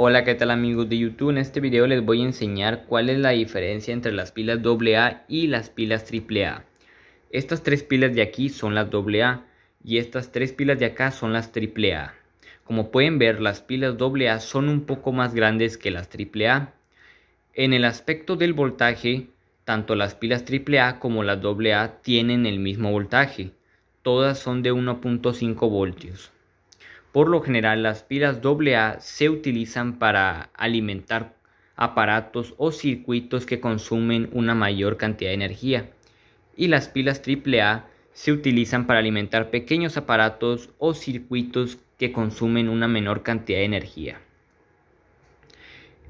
Hola qué tal amigos de YouTube, en este video les voy a enseñar cuál es la diferencia entre las pilas AA y las pilas AAA. Estas tres pilas de aquí son las AA y estas tres pilas de acá son las AAA. Como pueden ver las pilas AA son un poco más grandes que las AAA. En el aspecto del voltaje, tanto las pilas AAA como las AA tienen el mismo voltaje. Todas son de 1.5 voltios. Por lo general, las pilas AA se utilizan para alimentar aparatos o circuitos que consumen una mayor cantidad de energía. Y las pilas AAA se utilizan para alimentar pequeños aparatos o circuitos que consumen una menor cantidad de energía.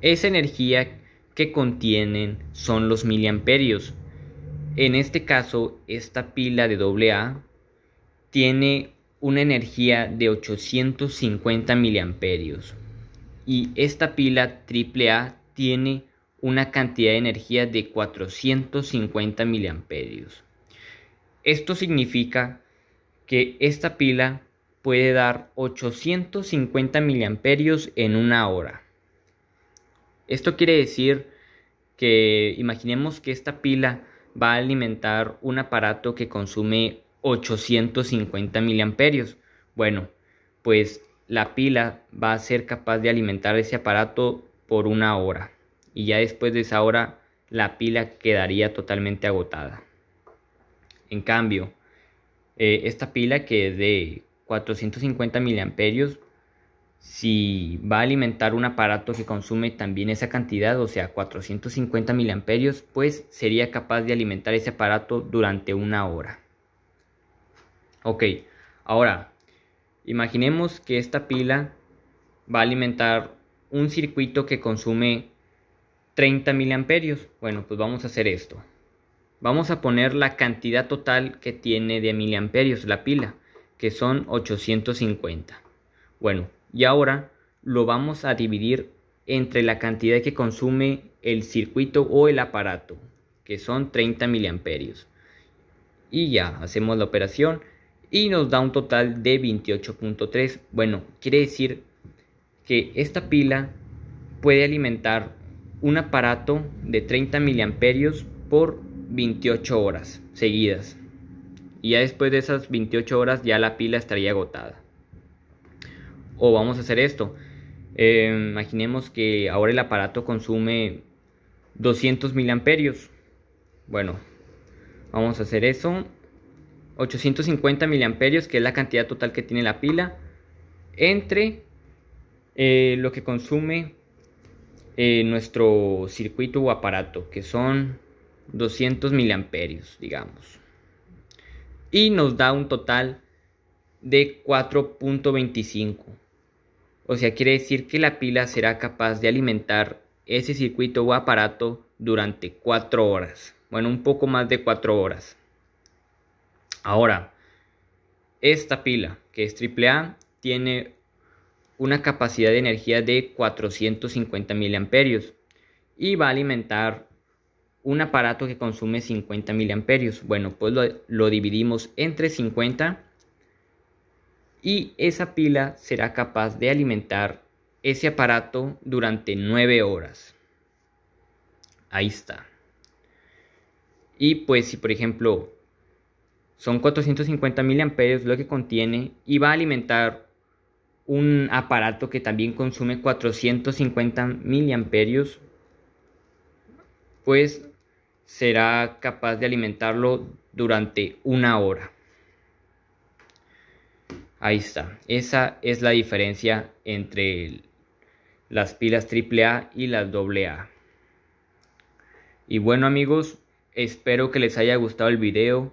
Esa energía que contienen son los miliamperios. En este caso, esta pila de AA tiene una energía de 850 miliamperios y esta pila AAA tiene una cantidad de energía de 450 miliamperios. Esto significa que esta pila puede dar 850 miliamperios en una hora. Esto quiere decir que imaginemos que esta pila va a alimentar un aparato que consume 850 miliamperios. Bueno, pues la pila va a ser capaz de alimentar ese aparato por una hora y ya después de esa hora la pila quedaría totalmente agotada. En cambio, eh, esta pila que de 450 miliamperios, si va a alimentar un aparato que consume también esa cantidad, o sea 450 miliamperios, pues sería capaz de alimentar ese aparato durante una hora. Ok, ahora, imaginemos que esta pila va a alimentar un circuito que consume 30 miliamperios. Bueno, pues vamos a hacer esto. Vamos a poner la cantidad total que tiene de miliamperios la pila, que son 850. Bueno, y ahora lo vamos a dividir entre la cantidad que consume el circuito o el aparato, que son 30 miliamperios. Y ya, hacemos la operación y nos da un total de 28.3. Bueno, quiere decir que esta pila puede alimentar un aparato de 30 miliamperios por 28 horas seguidas. Y ya después de esas 28 horas ya la pila estaría agotada. O vamos a hacer esto. Eh, imaginemos que ahora el aparato consume 200 miliamperios. Bueno, vamos a hacer eso 850 miliamperios, que es la cantidad total que tiene la pila, entre eh, lo que consume eh, nuestro circuito o aparato, que son 200 miliamperios, digamos. Y nos da un total de 4.25. O sea, quiere decir que la pila será capaz de alimentar ese circuito o aparato durante 4 horas. Bueno, un poco más de 4 horas. Ahora, esta pila, que es AAA, tiene una capacidad de energía de 450 miliamperios y va a alimentar un aparato que consume 50 miliamperios. Bueno, pues lo, dividimos entre 50 y esa pila será capaz de alimentar ese aparato durante 9 horas. Ahí está. Y pues si por ejemplo son 450 miliamperios lo que contiene y va a alimentar un aparato que también consume 450 miliamperios, pues será capaz de alimentarlo durante una hora. Ahí está. Esa es la diferencia entre las pilas AAA y las AA. Y bueno amigos, espero que les haya gustado el video